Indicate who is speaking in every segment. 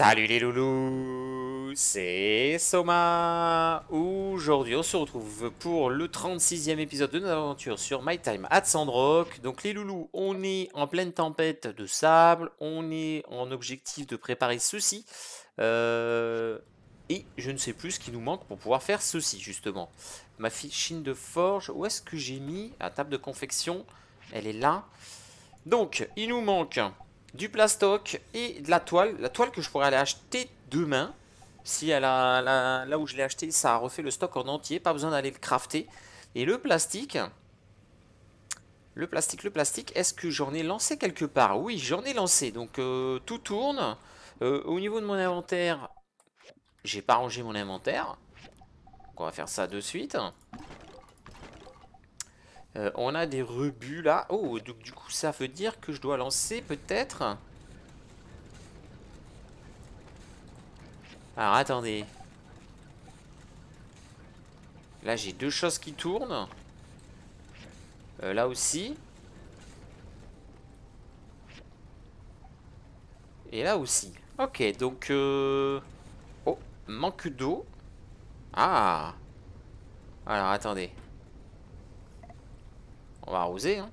Speaker 1: Salut les loulous, c'est Soma Aujourd'hui on se retrouve pour le 36e épisode de notre aventure sur My Time at Sandrock. Donc les loulous, on est en pleine tempête de sable, on est en objectif de préparer ceci. Euh, et je ne sais plus ce qui nous manque pour pouvoir faire ceci justement. Ma fichine de forge, où est-ce que j'ai mis La table de confection, elle est là. Donc il nous manque du plastoc et de la toile. La toile que je pourrais aller acheter demain. Si elle a, là où je l'ai acheté, ça a refait le stock en entier. Pas besoin d'aller le crafter. Et le plastique... Le plastique, le plastique, est-ce que j'en ai lancé quelque part Oui, j'en ai lancé, donc euh, tout tourne. Euh, au niveau de mon inventaire, j'ai pas rangé mon inventaire. Donc on va faire ça de suite. Euh, on a des rebuts là. Oh, donc du coup, ça veut dire que je dois lancer peut-être. Alors attendez. Là, j'ai deux choses qui tournent. Euh, là aussi. Et là aussi. Ok, donc... Euh, oh, manque d'eau. Ah. Alors, attendez. On va arroser. Hein.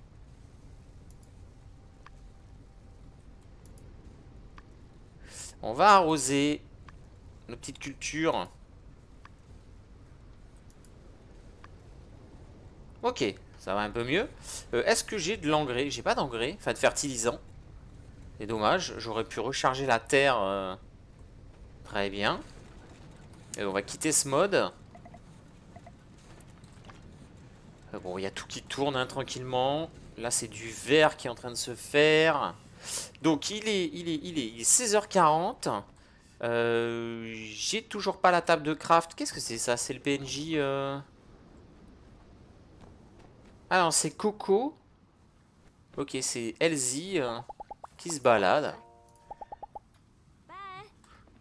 Speaker 1: On va arroser nos petites cultures. Ok, ça va un peu mieux. Euh, est-ce que j'ai de l'engrais J'ai pas d'engrais, enfin de fertilisant. C'est dommage, j'aurais pu recharger la terre euh, très bien. Et on va quitter ce mode. Euh, bon, il y a tout qui tourne hein, tranquillement. Là, c'est du verre qui est en train de se faire. Donc, il est, il est, il est, 16h40. Euh, j'ai toujours pas la table de craft. Qu'est-ce que c'est ça C'est le PNJ Alors euh? Ah c'est Coco. Ok, c'est Elsie qui se balade.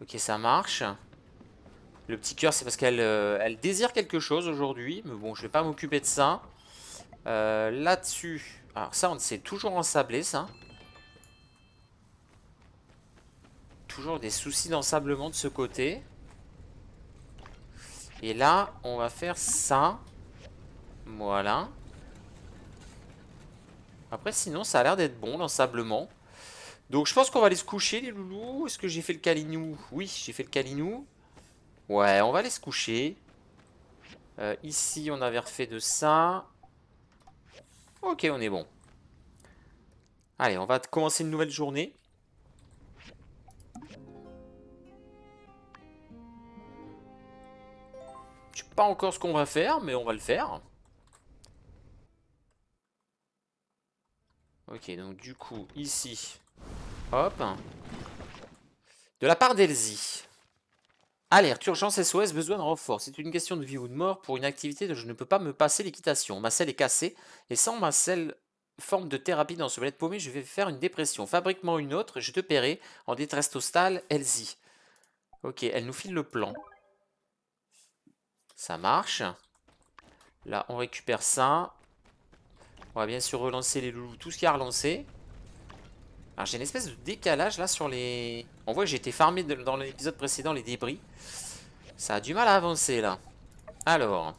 Speaker 1: Ok, ça marche. Le petit cœur, c'est parce qu'elle euh, elle désire quelque chose aujourd'hui. Mais bon, je vais pas m'occuper de ça. Euh, là-dessus... Alors ça, on s'est toujours ensablé, ça. Toujours des soucis d'ensablement de ce côté. Et là, on va faire ça. Voilà. Après, sinon, ça a l'air d'être bon, l'ensablement. Donc, je pense qu'on va aller se coucher, les loulous. Est-ce que j'ai fait le calinou Oui, j'ai fait le calinou. Ouais, on va aller se coucher. Euh, ici, on avait refait de ça. Ok, on est bon. Allez, on va commencer une nouvelle journée. Je sais pas encore ce qu'on va faire, mais on va le faire. Ok, donc du coup, ici. Hop. De la part d'Elsie. Alerte, urgence SOS, besoin de renfort. C'est une question de vie ou de mort pour une activité dont je ne peux pas me passer l'équitation. Ma selle est cassée et sans ma selle forme de thérapie dans ce de paumé, je vais faire une dépression. fabriquement une autre, je te paierai. En détresse totale, Elsie. Ok, elle nous file le plan. Ça marche. Là, on récupère ça. On va bien sûr relancer les loulous, tout ce qu'il y a relancé. Alors j'ai une espèce de décalage là sur les... On voit que j'ai été farmé dans l'épisode précédent les débris. Ça a du mal à avancer là. Alors...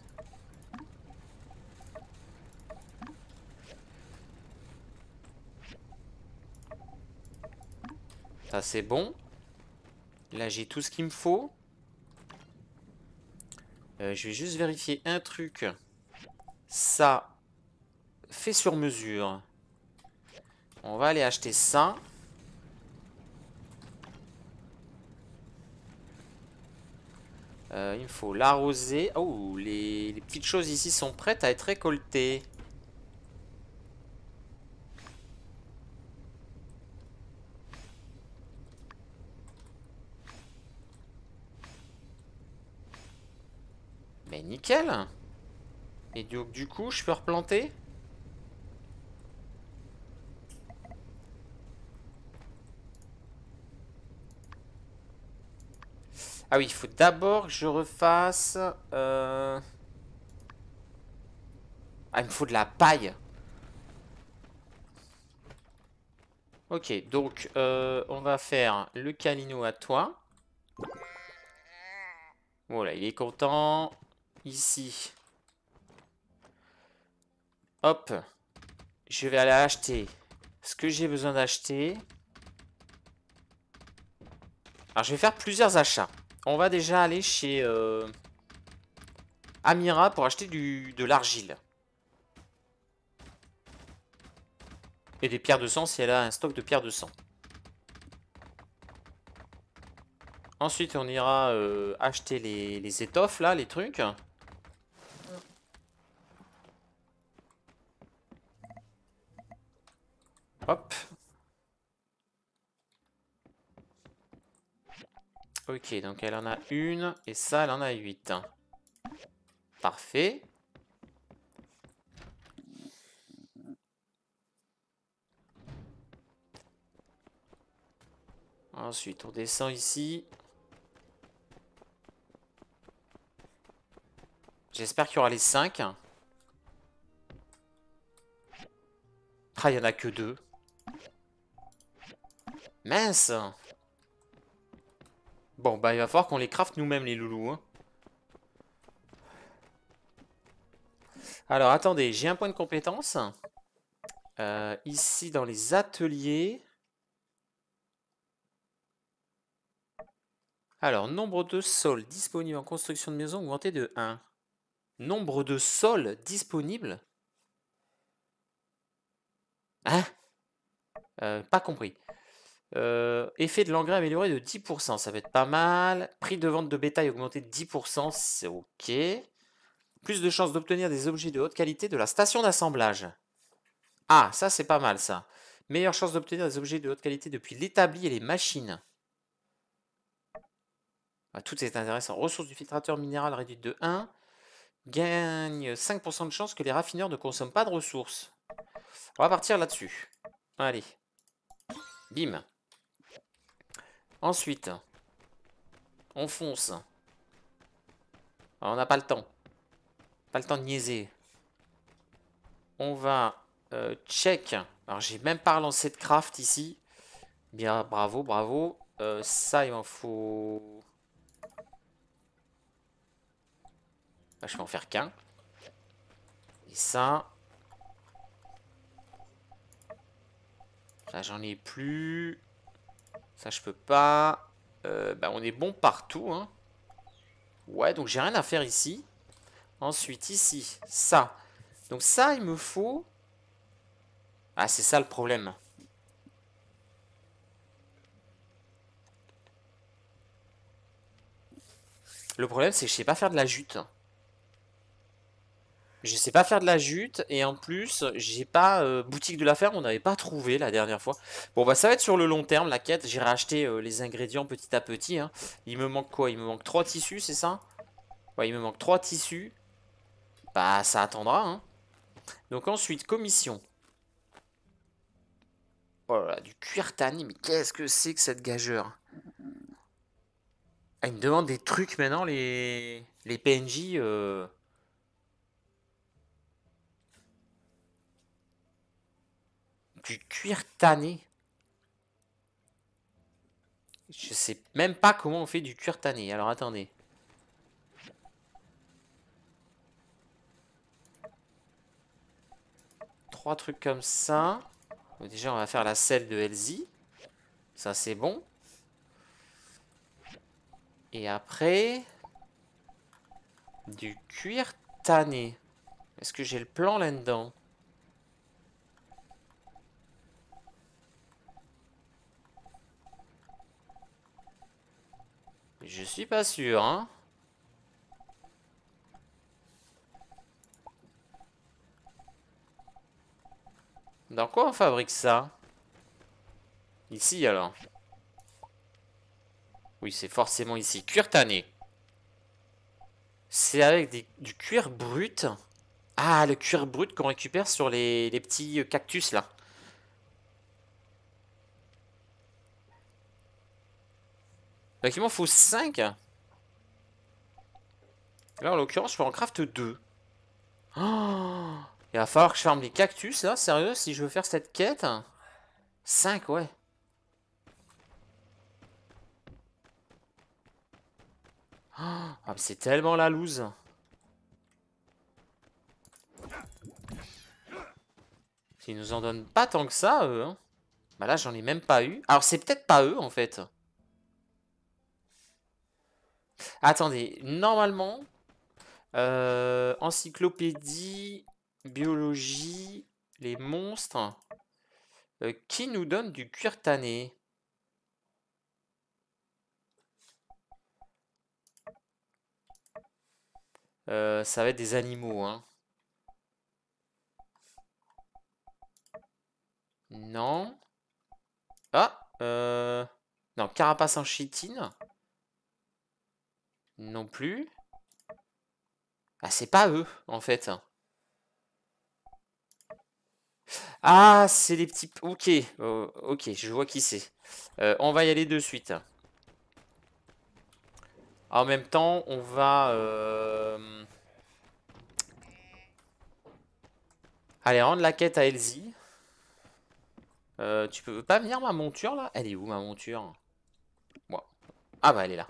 Speaker 1: Ça c'est bon. Là j'ai tout ce qu'il me faut. Euh, je vais juste vérifier un truc. Ça, fait sur mesure. On va aller acheter ça. Euh, il me faut l'arroser. Oh, les, les, petites choses ici sont prêtes à être récoltées. Mais nickel Et donc du coup, je peux replanter Ah oui, il faut d'abord que je refasse... Euh, ah, il me faut de la paille. Ok, donc euh, on va faire le calino à toi. Voilà, oh il est content. Ici. Hop. Je vais aller acheter ce que j'ai besoin d'acheter. Alors, je vais faire plusieurs achats. On va déjà aller chez euh, Amira pour acheter du, de l'argile. Et des pierres de sang si elle a un stock de pierres de sang. Ensuite, on ira euh, acheter les, les étoffes, là, les trucs. Ok, donc elle en a une et ça, elle en a huit. Parfait. Ensuite, on descend ici. J'espère qu'il y aura les 5. Ah, il n'y en a que deux. Mince Bon, bah il va falloir qu'on les craft nous-mêmes, les loulous. Hein. Alors, attendez, j'ai un point de compétence. Euh, ici, dans les ateliers. Alors, nombre de sols disponibles en construction de maison augmenté de 1. Nombre de sols disponibles Hein euh, Pas compris. Euh, effet de l'engrais amélioré de 10%, ça va être pas mal. Prix de vente de bétail augmenté de 10%, c'est ok. Plus de chances d'obtenir des objets de haute qualité de la station d'assemblage. Ah, ça c'est pas mal ça. Meilleure chance d'obtenir des objets de haute qualité depuis l'établi et les machines. Ah, tout est intéressant. Ressources du filtrateur minéral réduite de 1. Gagne 5% de chance que les raffineurs ne consomment pas de ressources. On va partir là-dessus. Allez. Bim. Ensuite, on fonce. on n'a pas le temps. Pas le temps de niaiser. On va euh, check. Alors, j'ai même pas relancé de craft ici. Bien, bravo, bravo. Euh, ça, il m'en faut... je vais en faire qu'un. Et ça... Là, j'en ai plus. Ça, je peux pas. Euh, bah, on est bon partout. Hein. Ouais, donc j'ai rien à faire ici. Ensuite, ici, ça. Donc ça, il me faut... Ah, c'est ça le problème. Le problème, c'est que je sais pas faire de la jute je sais pas faire de la jute et en plus j'ai pas euh, boutique de la ferme on n'avait pas trouvé la dernière fois bon bah ça va être sur le long terme la quête J'irai acheter euh, les ingrédients petit à petit hein. il me manque quoi il me manque trois tissus c'est ça ouais il me manque trois tissus bah ça attendra hein. donc ensuite commission Oh là du cuir tanné mais qu'est-ce que c'est que cette gageure Elle ah, me demande des trucs maintenant les les PNJ euh, du cuir tanné. Je sais même pas comment on fait du cuir tanné. Alors attendez. Trois trucs comme ça. déjà, on va faire la selle de Elsie. Ça, c'est bon. Et après... Du cuir tanné. Est-ce que j'ai le plan là-dedans Je suis pas sûr, hein. Dans quoi on fabrique ça Ici alors. Oui, c'est forcément ici. Cuir tanné. C'est avec du cuir brut. Ah, le cuir brut qu'on récupère sur les petits cactus là. Il m'en faut 5. Là, en l'occurrence, je peux en craft 2. Il va falloir que je ferme les cactus, là, sérieux, si je veux faire cette quête 5, ouais. Oh, c'est tellement la loose. Ils nous en donnent pas tant que ça, eux. Hein. Bah là, j'en ai même pas eu. Alors, c'est peut-être pas eux, en fait. Attendez, normalement, euh, encyclopédie, biologie, les monstres, euh, qui nous donne du cuir tanné euh, ça va être des animaux, hein. Non. Ah, Non, carapace en chitine non plus. Ah, c'est pas eux, en fait. Ah, c'est les petits... Ok, oh, ok, je vois qui c'est. Euh, on va y aller de suite. En même temps, on va... Euh, Allez, rendre la quête à Elsie. Euh, tu peux pas venir ma monture là Elle est où ma monture Moi. Ah bah elle est là.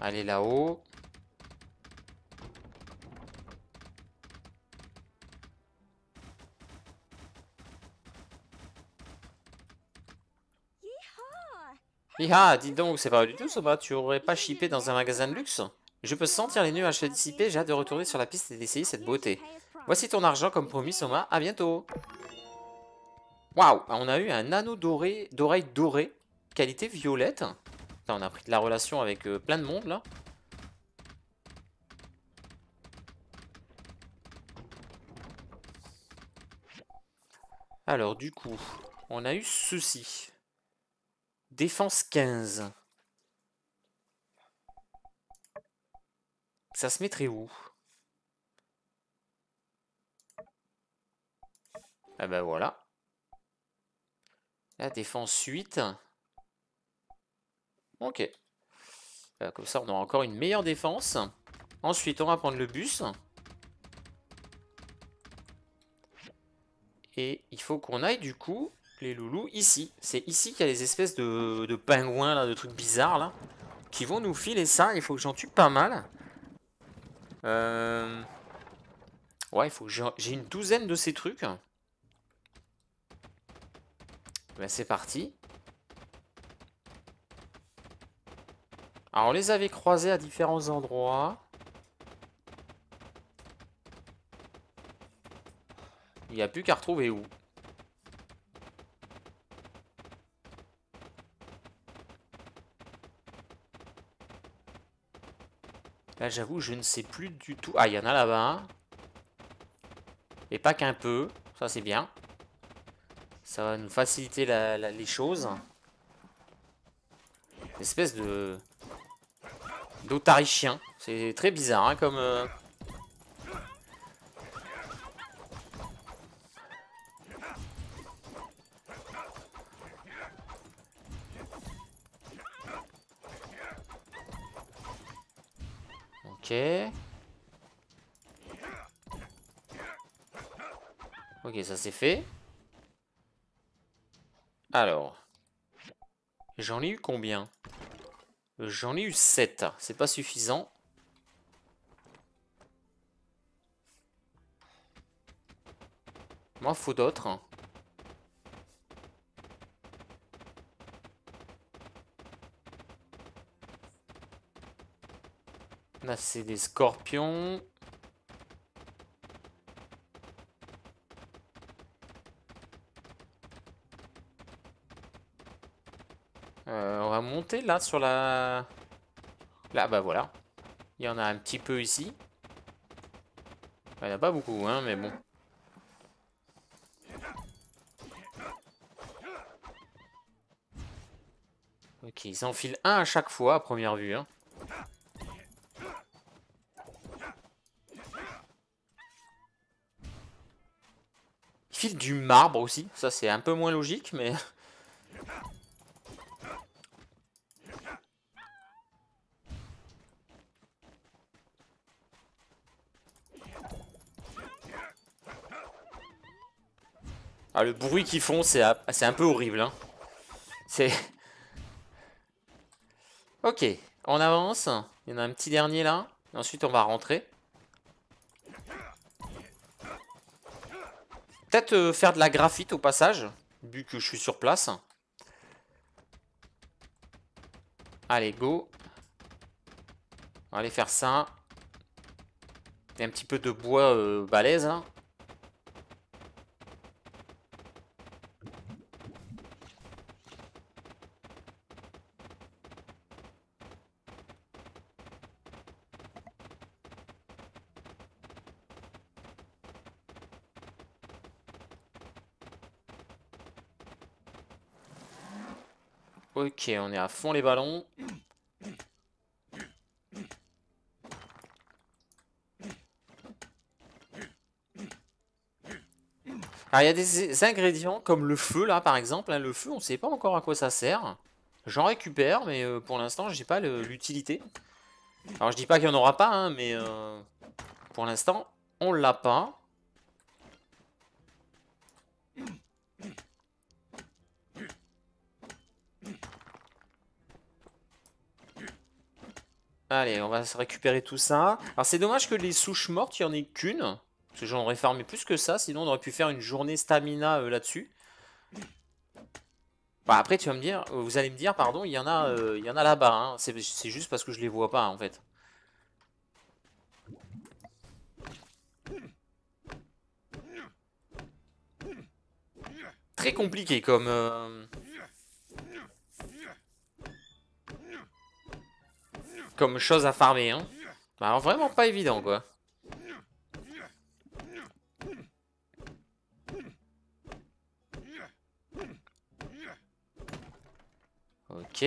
Speaker 1: Allez là-haut. Iha, dis donc, c'est pas du tout Soma. tu aurais pas chippé dans un magasin de luxe Je peux sentir les nuages se dissiper, j'ai hâte de retourner sur la piste et d'essayer cette beauté. Voici ton argent comme promis, Soma, à bientôt Waouh, on a eu un anneau doré, d'oreille dorée, qualité violette on a pris de la relation avec euh, plein de monde là. Alors du coup, on a eu ceci. Défense 15. Ça se mettrait où Ah ben voilà. La défense 8. Ok. Euh, comme ça, on aura encore une meilleure défense. Ensuite, on va prendre le bus. Et il faut qu'on aille du coup, les loulous, ici. C'est ici qu'il y a les espèces de, pingouins, là, de trucs bizarres, là. Qui vont nous filer ça. Il faut que j'en tue pas mal. Euh, ouais, il faut que j'ai une douzaine de ces trucs. Ben, c'est parti. Alors, on les avait croisés à différents endroits. Il n'y a plus qu'à retrouver où. Là, j'avoue, je ne sais plus du tout. Ah, il y en a là-bas. Hein. Et pas qu'un peu. Ça, c'est bien. Ça va nous faciliter les choses. espèce de... D'autarichien. C'est très bizarre hein, comme... Euh. Ok. Ok, ça c'est fait. Alors. J'en ai eu combien J'en ai eu 7. C'est pas suffisant. Moi, faut d'autres. Là, c'est des scorpions. là sur la... Là, bah voilà. Il y en a un petit peu ici. Il n'y en a pas beaucoup, hein, mais bon. Ok, ils enfilent un à chaque fois à première vue. Hein. Ils filent du marbre aussi. Ça, c'est un peu moins logique, mais... Ah, le bruit qu'ils font, c'est un peu horrible. Hein. C'est... Ok, on avance. Il y en a un petit dernier là. Ensuite, on va rentrer. Peut-être euh, faire de la graphite au passage, vu que je suis sur place. Allez, go. On va aller faire ça. Et un petit peu de bois euh, balèze. Hein. on est à fond les ballons. Alors il y a des ingrédients comme le feu là par exemple. Hein. le feu, on sait pas encore à quoi ça sert. J'en récupère, mais euh, pour l'instant, j'ai pas l'utilité. Alors je dis pas qu'il y en aura pas, hein, mais euh, pour l'instant, on l'a pas. Allez, on va se récupérer tout ça. Alors c'est dommage que les souches mortes, il n'y en ait qu'une. Parce que j'en aurais farmé plus que ça, sinon on aurait pu faire une journée stamina euh, là-dessus. Bah, après, tu vas me dire, euh, vous allez me dire, pardon, il y en a, euh, il y en a là-bas. Hein. C'est juste parce que je les vois pas, en fait. Très compliqué comme... comme chose à farmer. Hein. alors bah, vraiment pas évident quoi. Ok.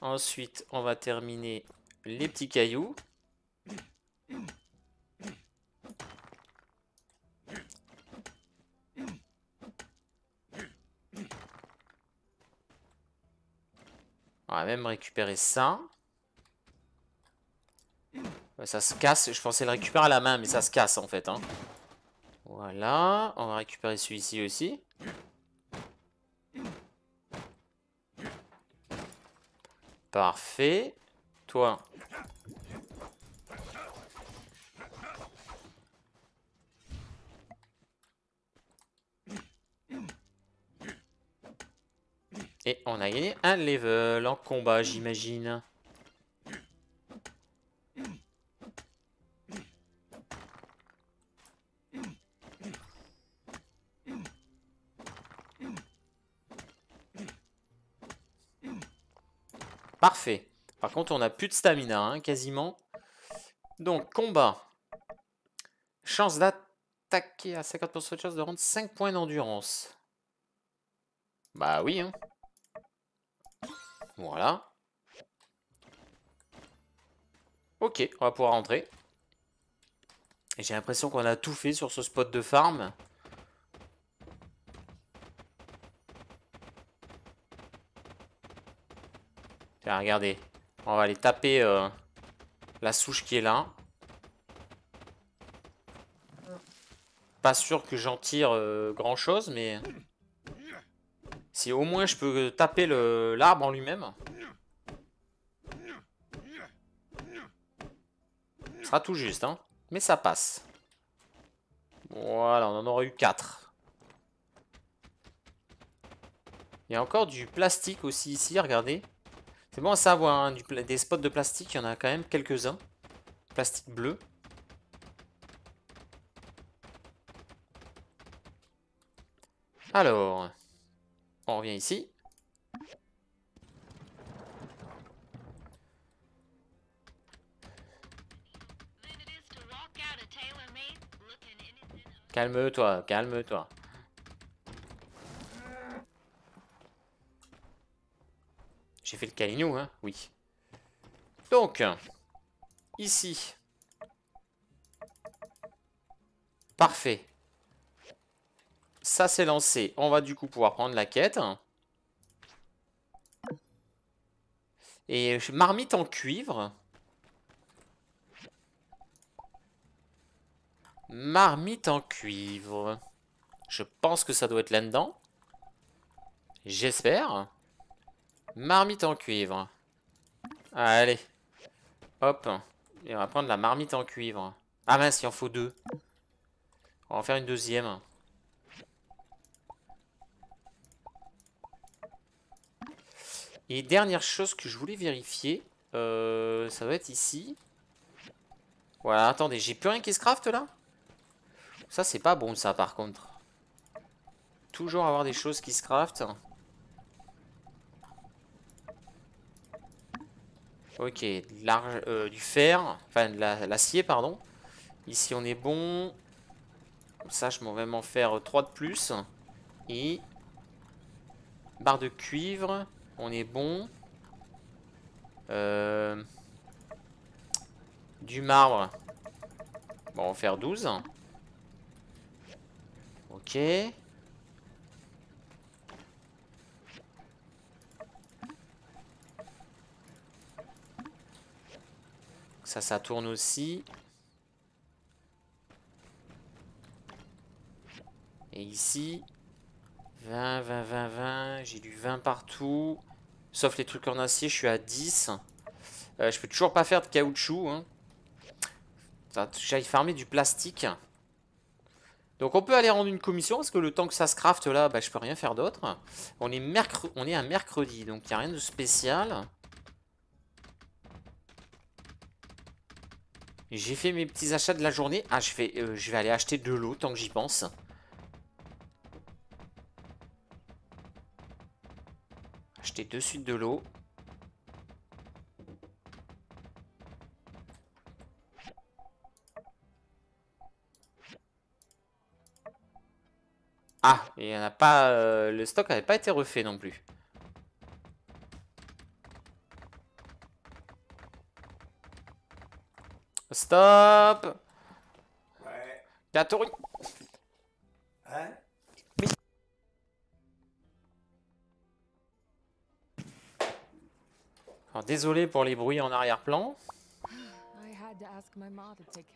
Speaker 1: Ensuite, on va terminer les petits cailloux. On va même récupérer ça. Ça se casse. Je pensais le récupérer à la main, mais ça se casse en fait. Hein. Voilà. On va récupérer celui-ci aussi. Parfait. Toi, Et on a gagné un level en combat, j'imagine. Parfait. Par contre, on n'a plus de stamina, hein, quasiment. Donc, combat. Chance d'attaquer à 50% de chance de rendre 5 points d'endurance. Bah oui, hein. Voilà. Ok, on va pouvoir rentrer. J'ai l'impression qu'on a tout fait sur ce spot de farm. Tiens, regardez. On va aller taper euh, la souche qui est là. Pas sûr que j'en tire euh, grand chose, mais... Si au moins je peux taper l'arbre en lui-même. Ce sera tout juste, hein. Mais ça passe. Voilà, on en aurait eu 4. Il y a encore du plastique aussi ici, regardez. C'est bon à savoir, hein, des spots de plastique, il y en a quand même quelques-uns. Plastique bleu. Alors... On revient ici. Calme-toi, calme-toi. J'ai fait le calinou, hein Oui. Donc, ici. Parfait. Ça, c'est lancé. On va du coup pouvoir prendre la quête. Et marmite en cuivre. Marmite en cuivre. Je pense que ça doit être là-dedans. J'espère. Marmite en cuivre. Allez. Hop. Et on va prendre la marmite en cuivre. Ah mince, il en faut deux. On va en faire une deuxième. Et dernière chose que je voulais vérifier, euh, ça doit être ici. Voilà, attendez, j'ai plus rien qui se craft là Ça, c'est pas bon ça par contre. Toujours avoir des choses qui se craftent. Ok, large, euh, du fer, enfin de l'acier, pardon. Ici on est bon. ça, je m'en vais m'en faire 3 de plus. Et barre de cuivre on est bon. Euh... Du marbre. Bon, on va faire 12. Ok. Ça, ça tourne aussi. Et ici, 20, 20, 20, 20. J'ai du 20 partout. Sauf les trucs en acier, je suis à 10. Euh, je peux toujours pas faire de caoutchouc. Hein. J'aille farmer du plastique. Donc on peut aller rendre une commission parce que le temps que ça se crafte là, bah, je peux rien faire d'autre. On, est on est un mercredi, donc il n'y a rien de spécial. J'ai fait mes petits achats de la journée. Ah, je euh, je vais aller acheter de l'eau tant que j'y pense. de de l'eau. Ah, il n'a a pas. Euh, le stock n'avait pas été refait non plus. Stop. Ouais. Alors désolé pour les bruits en arrière-plan.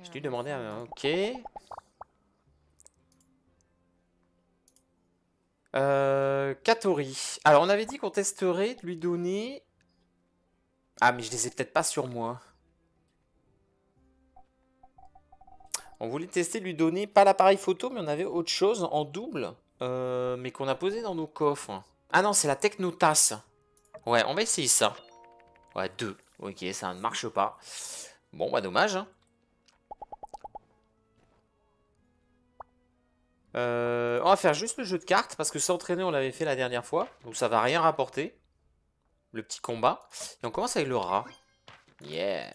Speaker 1: Je lui demandais Ok. Euh, Katori. Alors on avait dit qu'on testerait de lui donner... Ah mais je les ai peut-être pas sur moi. On voulait tester de lui donner pas l'appareil photo mais on avait autre chose en double. Euh, mais qu'on a posé dans nos coffres. Ah non c'est la Technotas. Ouais on va essayer ça. Ouais, deux. Ok, ça ne marche pas. Bon, bah dommage. Hein. Euh, on va faire juste le jeu de cartes, parce que s'entraîner, on l'avait fait la dernière fois. Donc ça va rien rapporter. Le petit combat. Donc, on commence avec le rat. Yeah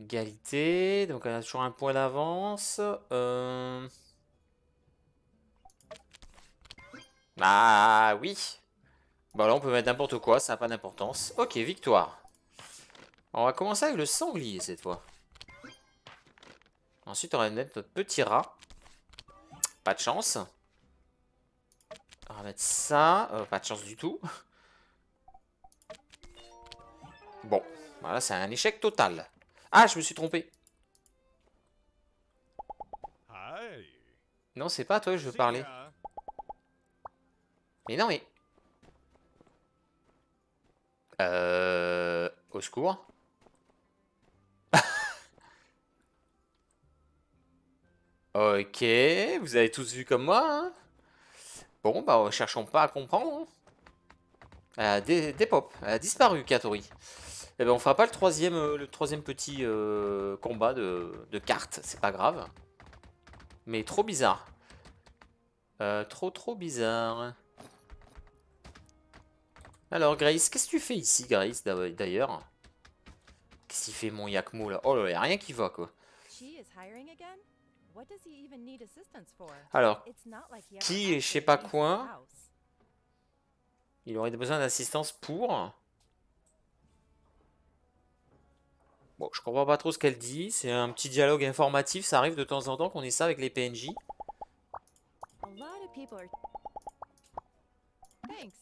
Speaker 1: Égalité, donc on a toujours un point d'avance. Euh... Bah oui. Bon là on peut mettre n'importe quoi, ça n'a pas d'importance. Ok, victoire. On va commencer avec le sanglier cette fois. Ensuite on va mettre notre petit rat. Pas de chance. On va mettre ça. Euh, pas de chance du tout. Bon, voilà, c'est un échec total. Ah, je me suis trompé. Non, c'est pas toi que je veux parler. Mais non, mais... Euh... Au secours Ok, vous avez tous vu comme moi. Hein. bon, bah, cherchons pas à comprendre. Elle hein. euh, des, des pop, elle euh, a disparu, Katori. Eh ben, on fera pas le troisième, euh, le petit combat de, cartes, c'est pas grave. Mais trop bizarre. trop, trop bizarre. Alors, Grace, qu'est-ce que tu fais ici, Grace, d'ailleurs Qu'est-ce qu'il fait, mon Yakmo, là Oh là, là, a rien qui va, quoi. Alors, qui et je sais pas quoi Il aurait besoin d'assistance pour... Bon, je comprends pas trop ce qu'elle dit. C'est un petit dialogue informatif. Ça arrive de temps en temps qu'on ait ça avec les PNJ.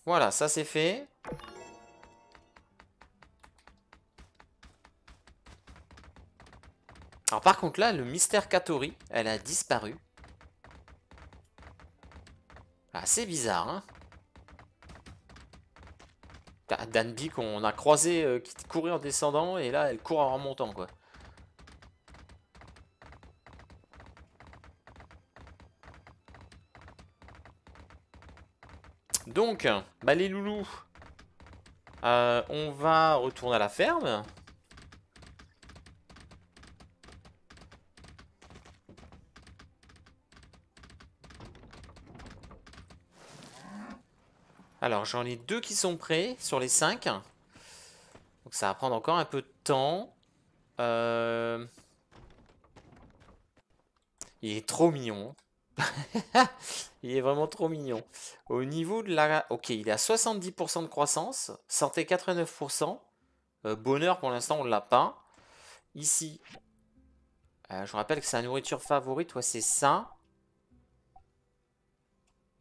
Speaker 1: Voilà, ça c'est fait. Alors par contre là, le mystère Katori, elle a disparu. Assez ah, bizarre, hein Danby qu'on a croisé euh, qui courait en descendant et là elle court en remontant quoi. Donc, bah les loulous, euh, on va retourner à la ferme. Alors, j'en ai deux qui sont prêts sur les cinq. Donc ça va prendre encore un peu de temps. Euh, il est trop mignon. il est vraiment trop mignon. Au niveau de la... Ok, il est à 70% de croissance. Santé 89%. Euh, bonheur, pour l'instant, on ne l'a pas. Ici, euh, je rappelle que sa nourriture favorite, c'est ça.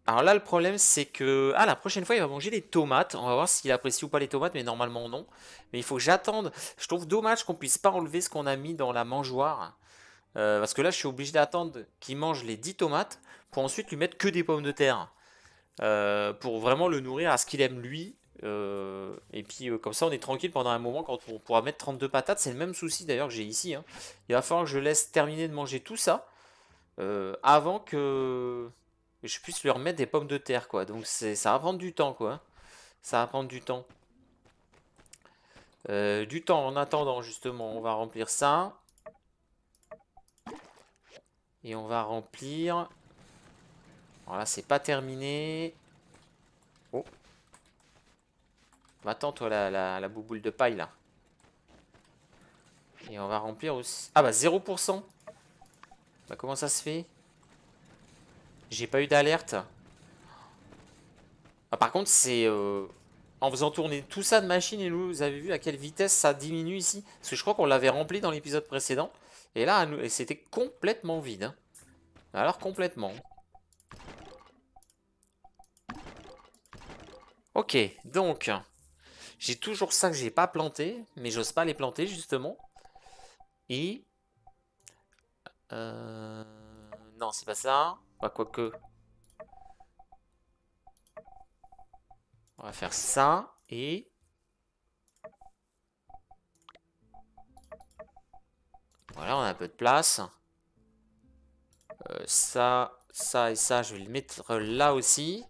Speaker 1: Alors là, le problème, c'est que... Ah, la prochaine fois, il va manger des tomates. On va voir s'il apprécie ou pas les tomates, mais normalement, non. Mais il faut que j'attende. Je trouve dommage qu'on puisse pas enlever ce qu'on a mis dans la mangeoire. Euh, parce que là, je suis obligé d'attendre qu'il mange les 10 tomates pour ensuite lui mettre que des pommes de terre. Euh, pour vraiment le nourrir à ce qu'il aime lui. Euh, et puis comme ça, on est tranquille pendant un moment quand on pourra mettre 32 patates. C'est le même souci d'ailleurs que j'ai ici. Hein. Il va falloir que je laisse terminer de manger tout ça avant que je puisse lui remettre des pommes de terre. quoi. Donc ça va prendre du temps. quoi. Hein. Ça va prendre du temps. du temps en attendant justement, on va remplir ça. Et on va remplir. Alors là, c'est pas terminé. Oh. va toi, la, la, bouboule de paille, là. Et on va remplir aussi... Ah bah, 0% Bah, comment ça se fait J'ai pas eu d'alerte. Ah, par contre, c'est... Euh, en faisant tourner tout ça de machine, et vous avez vu à quelle vitesse ça diminue ici Parce que je crois qu'on l'avait rempli dans l'épisode précédent. Et là, c'était complètement vide. Hein. Alors complètement. Ok, donc... J'ai toujours ça que j'ai pas planté, mais j'ose pas les planter justement. Et... Euh, non, c'est pas ça. quoi bah, quoique... On va faire ça et... Voilà, on a un peu de place. Euh, ça, ça et ça, je vais le mettre là aussi.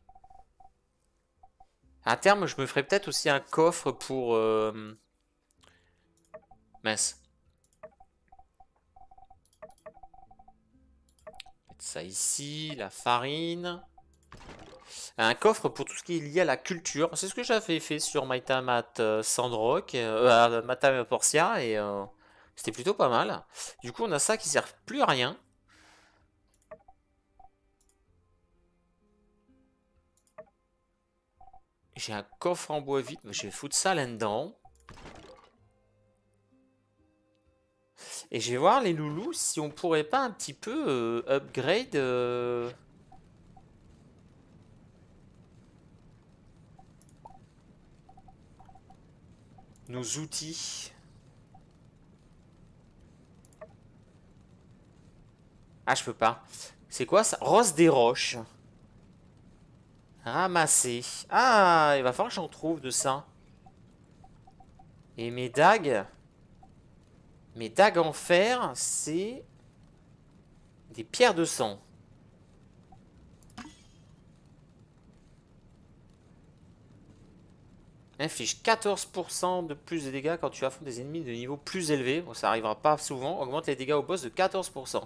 Speaker 1: À terme, je me ferai peut-être aussi un coffre pour... Euh... Mince. Mettre ça ici, la farine. Un coffre pour tout ce qui est lié à la culture. C'est ce que j'avais fait sur My euh, Sandrock, euh, euh Portia, et... C'était plutôt pas mal. Du coup, on a ça qui ne sert plus à rien. J'ai un coffre en bois vide. Je vais foutre ça là-dedans. Et je vais voir les loulous si on pourrait pas un petit peu euh, upgrade... Euh, nos outils. Ah, je peux pas. C'est quoi ça Rose des roches. Ramasser. Ah, il va falloir que j'en trouve de ça. Et mes dagues... Mes dagues en fer, c'est... Des pierres de sang. Inflige 14% de plus de dégâts quand tu affrontes des ennemis de niveau plus élevé. Bon, ça arrivera pas souvent. Augmente les dégâts au boss de 14%.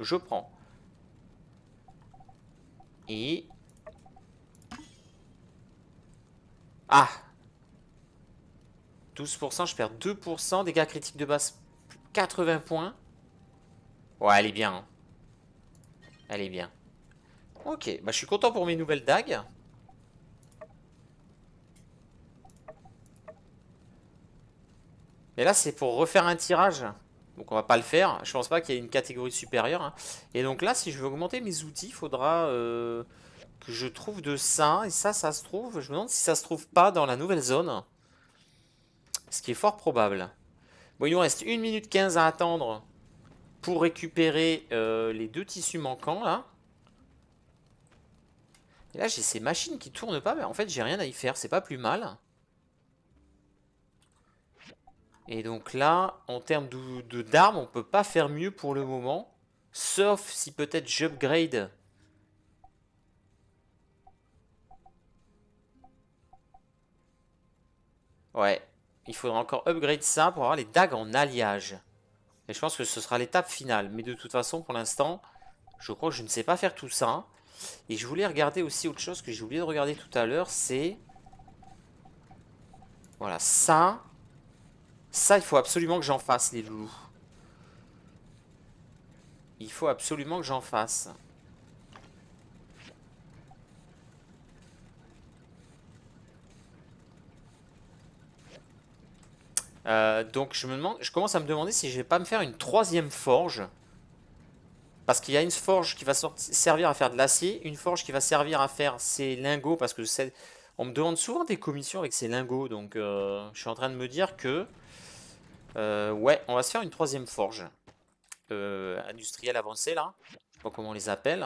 Speaker 1: Je prends. Et... Ah 12%, je perds 2%, dégâts critiques de base 80 points. Ouais, elle est bien. Hein. Elle est bien. Ok, bah je suis content pour mes nouvelles dagues. Mais là, c'est pour refaire un tirage. Donc on va pas le faire. Je pense pas qu'il y ait une catégorie supérieure. Hein. Et donc là, si je veux augmenter mes outils, il faudra euh, que je trouve de ça. Et ça, ça se trouve. Je me demande si ça se trouve pas dans la nouvelle zone. Ce qui est fort probable. Bon, il nous reste 1 minute 15 à attendre pour récupérer euh, les deux tissus manquants là. Et là, j'ai ces machines qui tournent pas. Mais en fait, j'ai rien à y faire. C'est pas plus mal. Et donc là, en termes d'armes, on ne peut pas faire mieux pour le moment. Sauf si peut-être j'upgrade. Ouais, il faudra encore upgrade ça pour avoir les dagues en alliage. Et je pense que ce sera l'étape finale. Mais de toute façon, pour l'instant, je crois que je ne sais pas faire tout ça. Et je voulais regarder aussi autre chose que j'ai oublié de regarder tout à l'heure, c'est... Voilà, ça, ça, il faut absolument que j'en fasse, les loulous. Il faut absolument que j'en fasse. Euh, donc je me demande, je commence à me demander si je vais pas me faire une troisième forge. Parce qu'il y a une forge qui va servir à faire de l'acier, une forge qui va servir à faire ces lingots, parce que on me demande souvent des commissions avec ces lingots, donc euh, je suis en train de me dire que euh, ouais, on va se faire une troisième forge. Euh, industrielle avancée, là. Je sais pas comment on les appelle.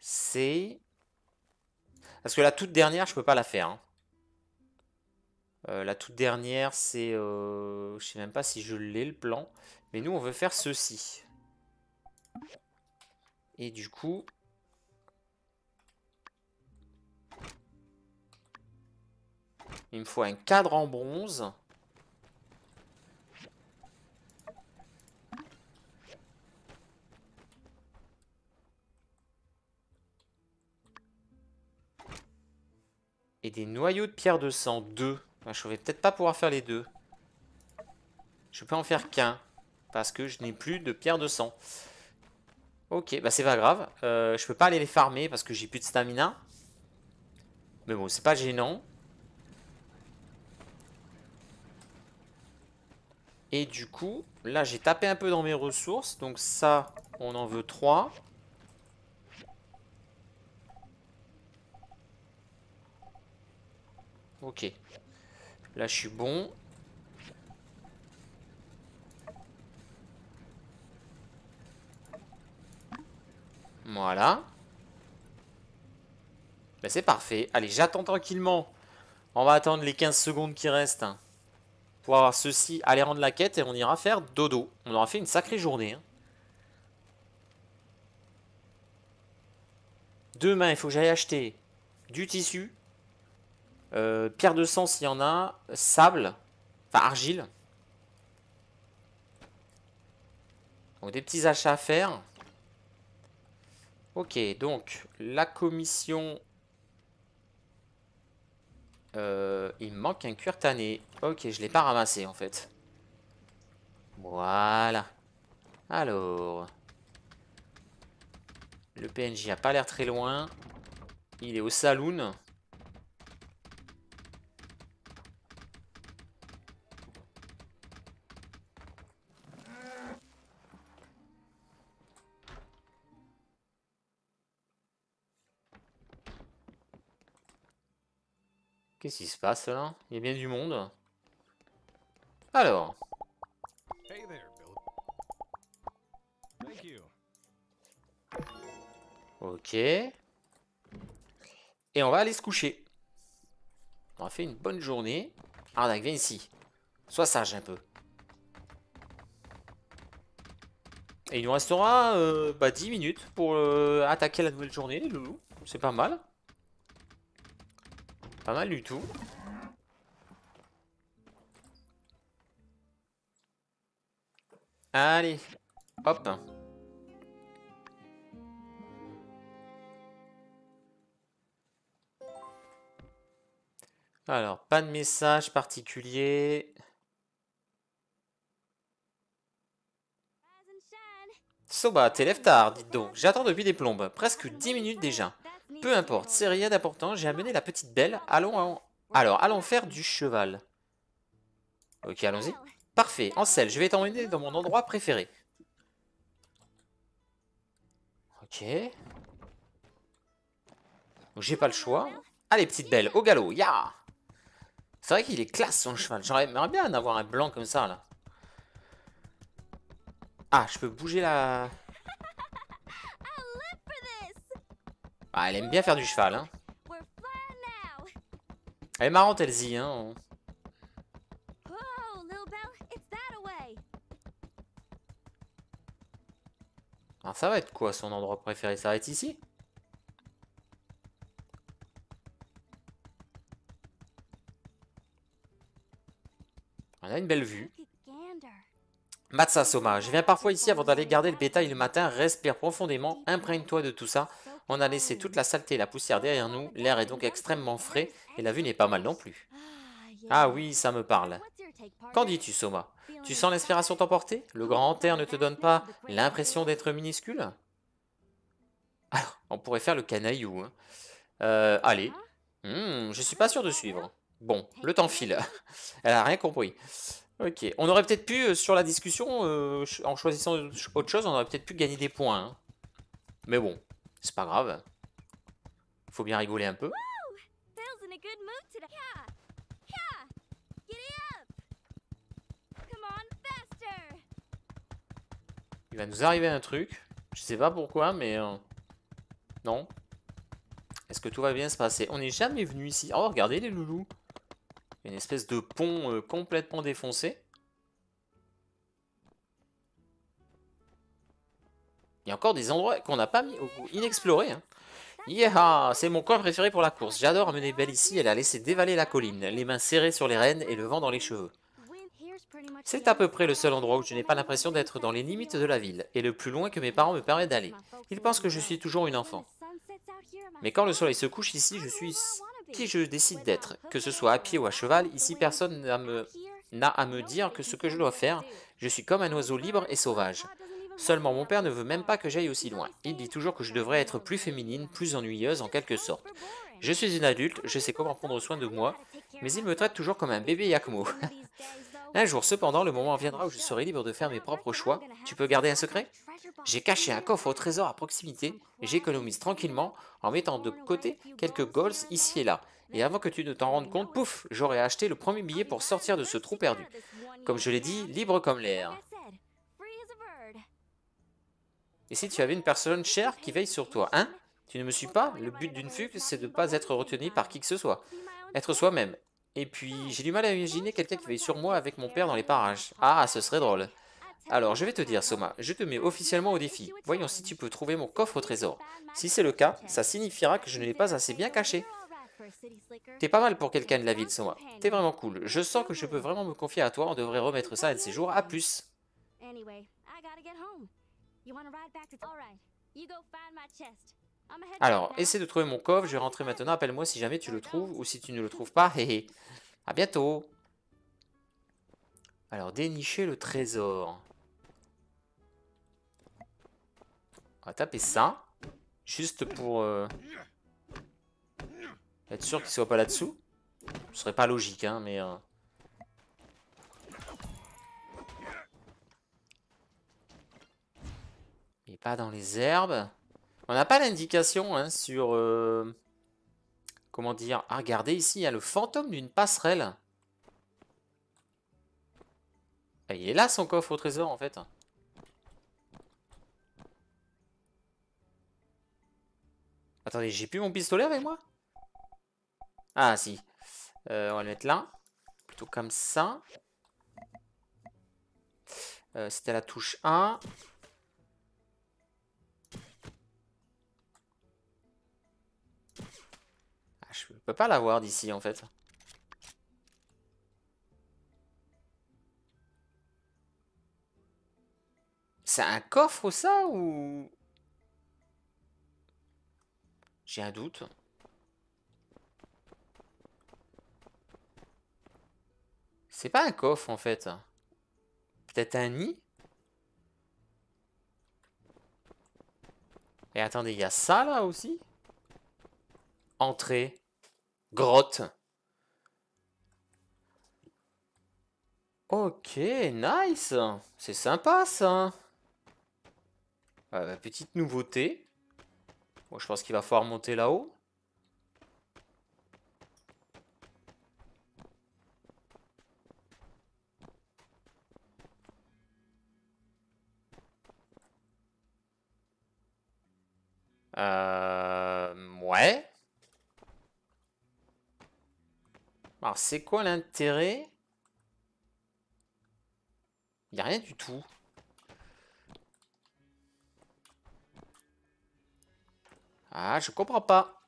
Speaker 1: C'est... Parce que la toute dernière, je peux pas la faire. Hein. Euh, la toute dernière, c'est... Je sais même pas si je l'ai, le plan. Mais nous, on veut faire ceci. Et du coup... Il me faut un cadre en bronze. Et des noyaux de pierre de sang, deux. Enfin, je vais peut-être pas pouvoir faire les deux. Je peux en faire qu'un. Parce que je n'ai plus de pierre de sang. Ok, bah c'est pas grave. Euh, je peux pas aller les farmer parce que j'ai plus de stamina. Mais bon, c'est pas gênant. Et du coup, là j'ai tapé un peu dans mes ressources. Donc ça, on en veut trois. Ok. Là, je suis bon. Voilà. Ben, c'est parfait. Allez, j'attends tranquillement. On va attendre les 15 secondes qui restent. Hein, pour avoir ceci, aller rendre la quête et on ira faire dodo. On aura fait une sacrée journée. Hein. Demain, il faut que j'aille acheter du tissu euh, pierre de sang, s'il y en a. Sable. Enfin, argile. Donc, des petits achats à faire. Ok, donc, la commission... Euh, il me manque un tanné Ok, je l'ai pas ramassé, en fait. Voilà. Alors... Le PNJ a pas l'air très loin. Il est au saloon. Qu'est-ce qui se passe là Il y a bien du monde. Alors. Ok. Et on va aller se coucher. On a fait une bonne journée. Arnaque, ah, viens ici. Sois sage un peu. Et il nous restera 10 euh, bah, minutes pour euh, attaquer la nouvelle journée, C'est pas mal pas mal du tout. Allez, hop. Alors, pas de message particulier. Soba, t'es lève tard, dites donc. J'attends depuis des plombes. Presque 10 minutes déjà. Peu importe, c'est rien d'important, j'ai amené la petite belle, allons Alors, allons faire du cheval. Ok, allons-y. Parfait, en selle. je vais t'emmener dans mon endroit préféré. Ok. J'ai pas le choix. Allez, petite belle, au galop, ya C'est vrai qu'il est classe son cheval, j'aimerais bien avoir un blanc comme ça, là. Ah, je peux bouger la... Ah, elle aime bien faire du cheval, hein. Elle est marrante, Elsie, hein. Oh, ah, ça va être quoi son endroit préféré Ça va être ici On a une belle vue. Matsasoma, je viens parfois ici avant d'aller garder le bétail le matin, respire profondément, imprègne-toi de tout ça. On a laissé toute la saleté et la poussière derrière nous, l'air est donc extrêmement frais et la vue n'est pas mal non plus. Ah oui, ça me parle. Qu'en dis-tu, Soma Tu sens l'inspiration t'emporter Le grand air ne te donne pas l'impression d'être minuscule Alors, on pourrait faire le canaillou. Hein. Euh, allez. Je hmm, je suis pas sûr de suivre. Bon, le temps file. Elle a rien compris. Ok, on aurait peut-être pu, euh, sur la discussion, euh, en choisissant autre chose, on aurait peut-être pu gagner des points. Hein. Mais bon, c'est pas grave. Faut bien rigoler un peu. Il va nous arriver un truc. Je sais pas pourquoi, mais... Euh, non. Est-ce que tout va bien se passer On n'est jamais venu ici. Oh, regardez les loulous. Une espèce de pont euh, complètement défoncé. Il y a encore des endroits qu'on n'a pas mis au goût, inexplorés. Hein. Yeah ah, C'est mon coin préféré pour la course. J'adore mener Belle ici Elle a laissé dévaler la colline, les mains serrées sur les rênes et le vent dans les cheveux. C'est à peu près le seul endroit où je n'ai pas l'impression d'être dans les limites de la ville, et le plus loin que mes parents me permettent d'aller. Ils pensent que je suis toujours une enfant. Mais quand le soleil se couche ici, je suis qui je décide d'être. Que ce soit à pied ou à cheval, ici personne n'a à me dire que ce que je dois faire. Je suis comme un oiseau libre et sauvage. Seulement mon père ne veut même pas que j'aille aussi loin. Il dit toujours que je devrais être plus féminine, plus ennuyeuse en quelque sorte. Je suis une adulte, je sais comment prendre soin de moi, mais il me traite toujours comme un bébé Yakmo. un jour cependant, le moment viendra où je serai libre de faire mes propres choix. Tu peux garder un secret J'ai caché un coffre au trésor à proximité j'économise tranquillement en mettant de côté quelques goals ici et là. Et avant que tu ne t'en rendes compte, pouf, j'aurai acheté le premier billet pour sortir de ce trou perdu. Comme je l'ai dit, libre comme l'air. Et si tu avais une personne chère qui veille sur toi Hein Tu ne me suis pas Le but d'une fugue, c'est de ne pas être retenu par qui que ce soit. Être soi-même. Et puis, j'ai du mal à imaginer quelqu'un qui veille sur moi avec mon père dans les parages. Ah, ce serait drôle. Alors, je vais te dire, Soma, je te mets officiellement au défi. Voyons si tu peux trouver mon coffre au trésor. Si c'est le cas, ça signifiera que je ne l'ai pas assez bien caché. T'es pas mal pour quelqu'un de la ville, Soma. T'es vraiment cool. Je sens que je peux vraiment me confier à toi. On devrait remettre ça à de ces jours. À plus. Alors, essaie de trouver mon coffre, je vais rentrer maintenant, appelle-moi si jamais tu le trouves ou si tu ne le trouves pas. Et à bientôt Alors, dénicher le trésor. On va taper ça. Juste pour euh, être sûr qu'il soit pas là-dessous. Ce serait pas logique, hein, mais... Euh, pas dans les herbes. On n'a pas l'indication hein, sur... Euh, comment dire Ah, regardez ici, il y a le fantôme d'une passerelle. et il est là son coffre au trésor en fait. Attendez, j'ai plus mon pistolet avec moi Ah si. Euh, on va le mettre là. Plutôt comme ça. Euh, c'était la touche 1. je peux pas l'avoir d'ici en fait. C'est un coffre ça ou... J'ai un doute. C'est pas un coffre en fait. Peut-être un nid Et attendez, il y a ça là aussi Entrée grotte. Ok, nice C'est sympa, ça ah, bah, Petite nouveauté. je pense qu'il va falloir monter là-haut. Euh... Ouais. Alors, c'est quoi l'intérêt Il n'y a rien du tout. Ah, je comprends pas.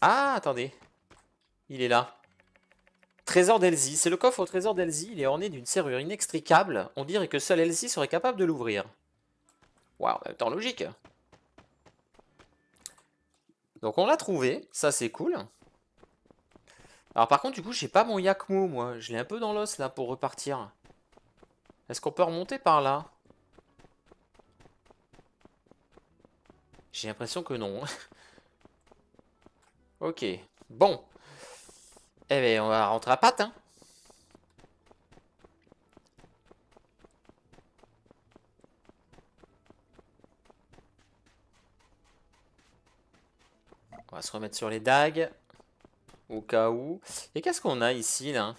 Speaker 1: Ah, attendez. Il est là. Trésor d'Elzy, C'est le coffre au trésor d'Elzy. Il est orné d'une serrure inextricable. On dirait que seule Elzy serait capable de l'ouvrir. Waouh, en logique. Donc on l'a trouvé. Ça, c'est cool. Alors par contre, du coup, j'ai pas mon Yakmo, moi. Je l'ai un peu dans l'os, là, pour repartir. Est-ce qu'on peut remonter par là J'ai l'impression que non. ok. Bon. Eh bien, on va rentrer à patte, hein. On va se remettre sur les dagues au cas où. Et qu'est-ce qu'on a ici, là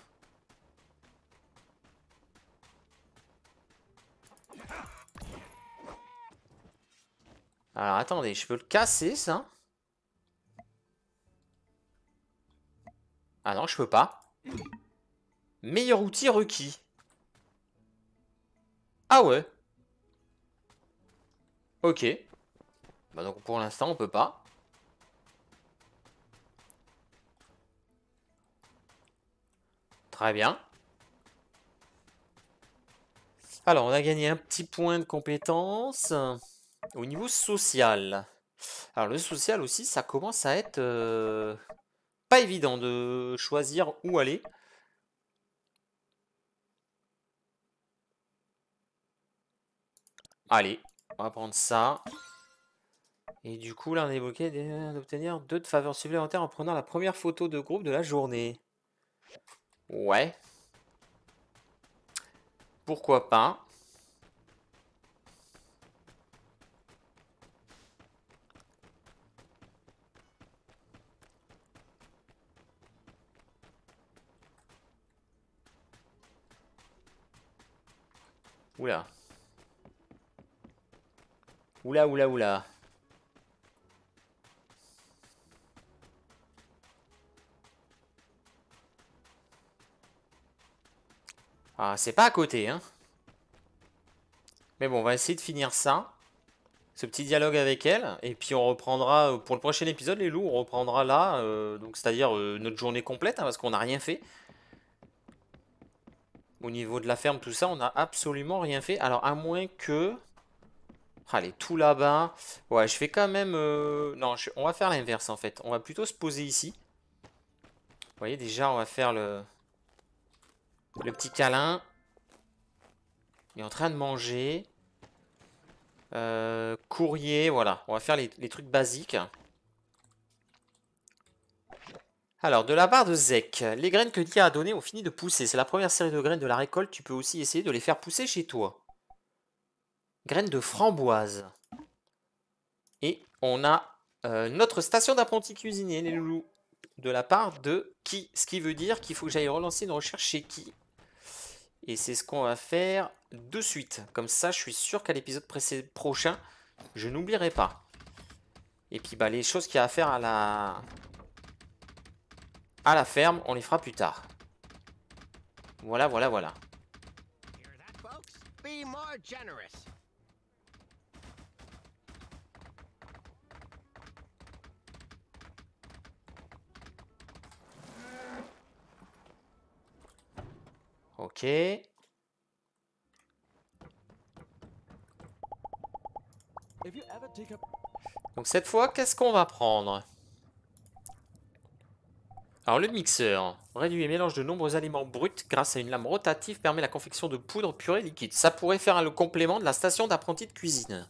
Speaker 1: Alors, attendez, je peux le casser, ça Ah non, je peux pas. Meilleur outil requis. Ah ouais. Ok. Bah donc pour l'instant, on peut pas. Très bien. Alors, on a gagné un petit point de compétence au niveau social. Alors, le social aussi, ça commence à être euh, pas évident de choisir où aller. Allez, on va prendre ça. Et du coup, là, on a évoqué d'obtenir deux de faveurs supplémentaires en prenant la première photo de groupe de la journée. Ouais. Pourquoi pas Oula. Oula, oula, oula. Ah, c'est pas à côté, hein. Mais bon, on va essayer de finir ça. Ce petit dialogue avec elle. Et puis on reprendra, euh, pour le prochain épisode, les loups, on reprendra là. Euh, donc C'est-à-dire euh, notre journée complète, hein, parce qu'on n'a rien fait. Au niveau de la ferme, tout ça, on n'a absolument rien fait. Alors, à moins que... Allez, tout là-bas. Ouais, je fais quand même... Non, on va faire l'inverse, en fait. On va plutôt se poser ici. Vous voyez, déjà, on va faire le... Le petit câlin. Il est en train de manger. Euh, courrier, voilà. On va faire les, trucs basiques. Alors, de la barre de Zek. Les graines que Dia a données ont fini de pousser. C'est la première série de graines de la récolte. Tu peux aussi essayer de les faire pousser chez toi. Graines de framboise. Et on a euh, notre station d'apprenti cuisinier, les loulous. De la part de qui Ce qui veut dire qu'il faut que j'aille relancer une recherche chez qui et c'est ce qu'on va faire de suite. Comme ça, je suis sûr qu'à l'épisode prochain, je n'oublierai pas. Et puis, bah, les choses qu'il y a à faire à la... à la ferme, on les fera plus tard. Voilà, voilà, voilà. Donc cette fois, qu'est-ce qu'on va prendre Alors le mixeur. Réduit et mélange de nombreux aliments bruts grâce à une lame rotative permet la confection de poudre purée liquide. Ça pourrait faire le complément de la station d'apprenti de cuisine.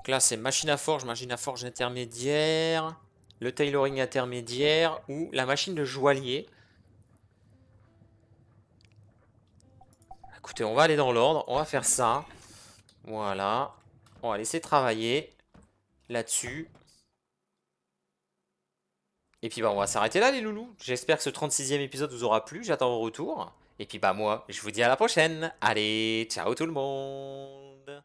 Speaker 1: Donc là, c'est machine à forge, machine à forge intermédiaire, le tailoring intermédiaire ou la machine de joaillier. Écoutez, on va aller dans l'ordre, on va faire ça. Voilà, on va laisser travailler là-dessus. Et puis bah on va s'arrêter là les loulous. J'espère que ce 36e épisode vous aura plu, j'attends vos retours. Et puis bah moi, je vous dis à la prochaine. Allez, ciao tout le monde.